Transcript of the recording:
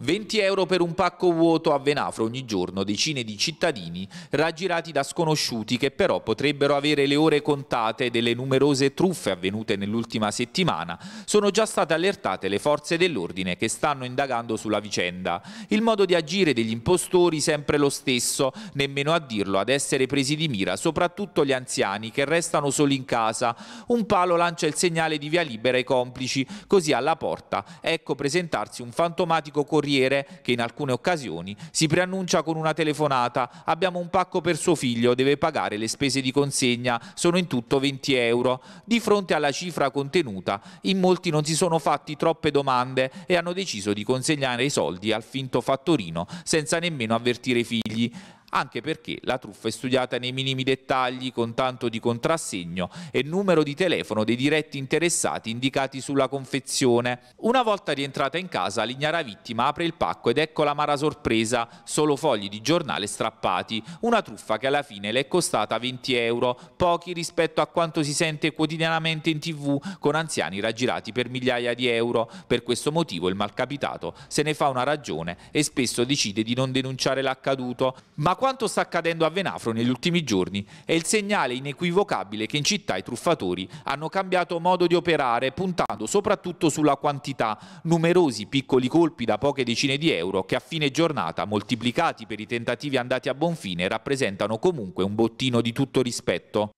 20 euro per un pacco vuoto a Venafro ogni giorno decine di cittadini raggirati da sconosciuti che però potrebbero avere le ore contate delle numerose truffe avvenute nell'ultima settimana. Sono già state allertate le forze dell'ordine che stanno indagando sulla vicenda. Il modo di agire degli impostori sempre lo stesso, nemmeno a dirlo ad essere presi di mira, soprattutto gli anziani che restano soli in casa. Un palo lancia il segnale di via libera ai complici, così alla porta ecco presentarsi un fantomatico corriere corriere che in alcune occasioni si preannuncia con una telefonata abbiamo un pacco per suo figlio, deve pagare le spese di consegna, sono in tutto 20 euro. Di fronte alla cifra contenuta in molti non si sono fatti troppe domande e hanno deciso di consegnare i soldi al finto fattorino senza nemmeno avvertire i figli anche perché la truffa è studiata nei minimi dettagli con tanto di contrassegno e numero di telefono dei diretti interessati indicati sulla confezione. Una volta rientrata in casa, l'ignara vittima apre il pacco ed ecco la mara sorpresa, solo fogli di giornale strappati, una truffa che alla fine le è costata 20 euro, pochi rispetto a quanto si sente quotidianamente in tv con anziani raggirati per migliaia di euro. Per questo motivo il malcapitato se ne fa una ragione e spesso decide di non denunciare l'accaduto, ma quanto sta accadendo a Venafro negli ultimi giorni è il segnale inequivocabile che in città i truffatori hanno cambiato modo di operare puntando soprattutto sulla quantità, numerosi piccoli colpi da poche decine di euro che a fine giornata, moltiplicati per i tentativi andati a buon fine, rappresentano comunque un bottino di tutto rispetto.